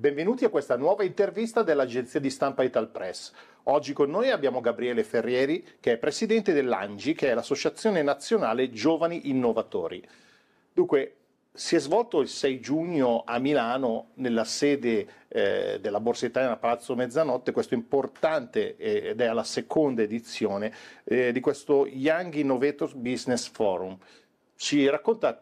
Benvenuti a questa nuova intervista dell'agenzia di stampa Ital Press. Oggi con noi abbiamo Gabriele Ferrieri, che è presidente dell'ANGI, che è l'Associazione Nazionale Giovani Innovatori. Dunque, si è svolto il 6 giugno a Milano, nella sede eh, della Borsa Italiana Palazzo Mezzanotte, questo importante, eh, ed è alla seconda edizione, eh, di questo Young Innovators Business Forum. Ci racconta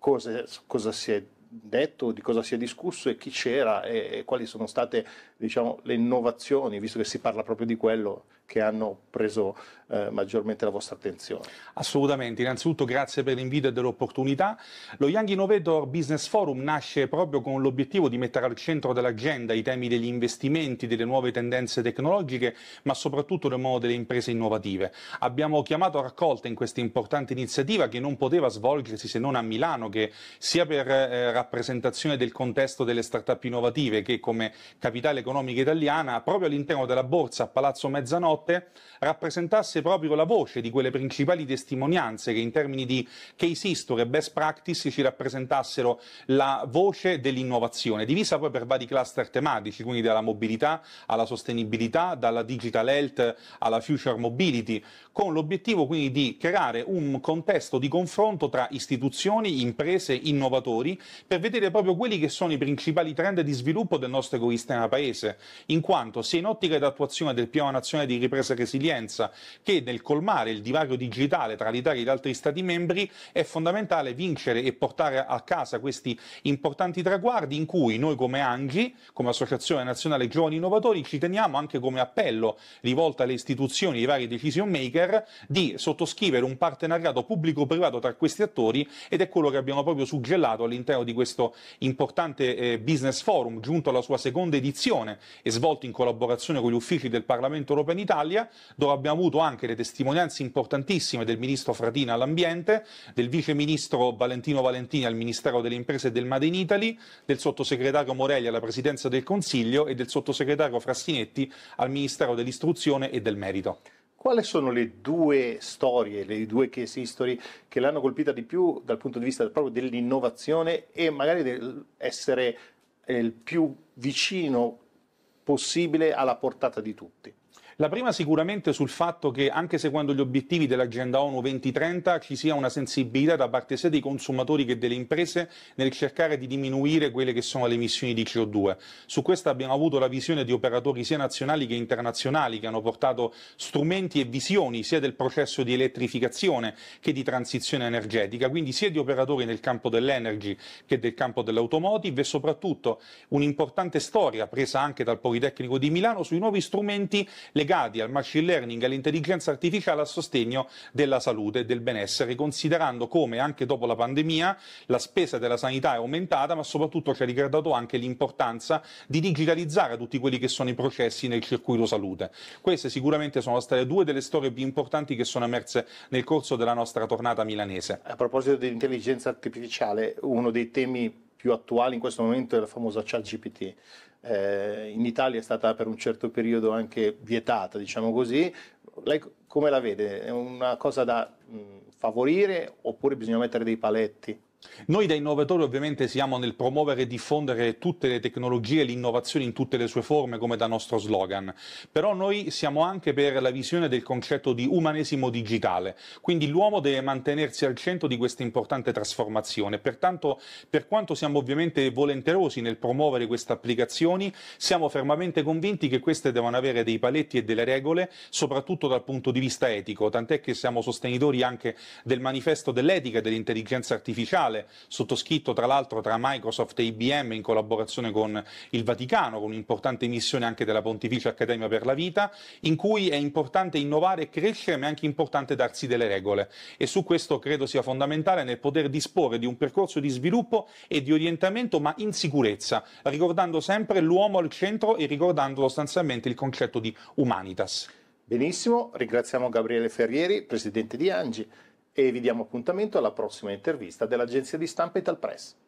cosa, cosa si è detto, di cosa si è discusso e chi c'era e, e quali sono state diciamo, le innovazioni, visto che si parla proprio di quello che hanno preso eh, maggiormente la vostra attenzione. Assolutamente, innanzitutto grazie per l'invito e dell'opportunità. Lo Young Innovator Business Forum nasce proprio con l'obiettivo di mettere al centro dell'agenda i temi degli investimenti, delle nuove tendenze tecnologiche, ma soprattutto del modo delle imprese innovative. Abbiamo chiamato a raccolta in questa importante iniziativa che non poteva svolgersi se non a Milano, che sia per eh, rappresentazione del contesto delle start-up innovative che come capitale economica italiana proprio all'interno della borsa a Palazzo Mezzanotte rappresentasse proprio la voce di quelle principali testimonianze che in termini di case history e best practice ci rappresentassero la voce dell'innovazione, divisa poi per vari cluster tematici, quindi dalla mobilità alla sostenibilità, dalla digital health alla future mobility, con l'obiettivo quindi di creare un contesto di confronto tra istituzioni, imprese, innovatori per vedere proprio quelli che sono i principali trend di sviluppo del nostro ecosistema paese, in quanto sia in ottica d'attuazione del Piano Nazionale di Ripresa e Resilienza che nel colmare il divario digitale tra l'Italia e gli altri Stati membri è fondamentale vincere e portare a casa questi importanti traguardi in cui noi come ANGI, come Associazione Nazionale Giovani Innovatori, ci teniamo anche come appello rivolto alle istituzioni e ai vari decision maker di sottoscrivere un partenariato pubblico-privato tra questi attori ed è quello che abbiamo proprio suggellato all'interno di questo importante eh, business forum, giunto alla sua seconda edizione e svolto in collaborazione con gli uffici del Parlamento europeo in Italia, dove abbiamo avuto anche le testimonianze importantissime del ministro Fratina all'ambiente, del vice ministro Valentino Valentini al Ministero delle Imprese e del Made in Italy, del sottosegretario Morelli alla Presidenza del Consiglio e del sottosegretario Frassinetti al Ministero dell'Istruzione e del Merito. Quali sono le due storie, le due case history che l'hanno colpita di più dal punto di vista proprio dell'innovazione e magari dell'essere eh, il più vicino possibile alla portata di tutti? La prima sicuramente sul fatto che anche seguendo gli obiettivi dell'agenda ONU 2030 ci sia una sensibilità da parte sia dei consumatori che delle imprese nel cercare di diminuire quelle che sono le emissioni di CO2. Su questo abbiamo avuto la visione di operatori sia nazionali che internazionali che hanno portato strumenti e visioni sia del processo di elettrificazione che di transizione energetica, quindi sia di operatori nel campo dell'energy che del campo dell'automotive e soprattutto un'importante storia presa anche dal Politecnico di Milano sui nuovi strumenti legati al machine learning, all'intelligenza artificiale a sostegno della salute e del benessere, considerando come anche dopo la pandemia la spesa della sanità è aumentata, ma soprattutto ci ha ricordato anche l'importanza di digitalizzare tutti quelli che sono i processi nel circuito salute. Queste sicuramente sono state due delle storie più importanti che sono emerse nel corso della nostra tornata milanese. A proposito dell'intelligenza artificiale, uno dei temi più attuale in questo momento è la famosa ChatGPT. Eh, in Italia è stata per un certo periodo anche vietata, diciamo così. Lei come la vede? È una cosa da mh, mm, favorire oppure bisogna mettere dei paletti? Noi da innovatori ovviamente siamo nel promuovere e diffondere tutte le tecnologie e l'innovazione in tutte le sue forme come da nostro slogan, però noi siamo anche per la visione del concetto di umanesimo digitale, quindi l'uomo deve mantenersi al centro di questa importante trasformazione, pertanto per quanto siamo ovviamente volenterosi nel promuovere queste applicazioni, siamo fermamente convinti che queste devono avere dei paletti e delle regole, soprattutto dal punto di vista etico, tant'è che siamo sostenitori anche del manifesto dell'etica e dell'intelligenza artificiale, bilaterale sottoscritto tra l'altro tra Microsoft e IBM in collaborazione con il Vaticano, con un'importante missione anche della Pontificia Accademia per la Vita, in cui è importante innovare e crescere, ma è anche importante darsi delle regole. E su questo credo sia fondamentale nel poter disporre di un percorso di sviluppo e di orientamento, ma in sicurezza, ricordando sempre l'uomo al centro e ricordando sostanzialmente il concetto di humanitas. Benissimo, ringraziamo Gabriele Ferrieri, presidente di Angi e vi diamo appuntamento alla prossima intervista dell'agenzia di stampa Italpress.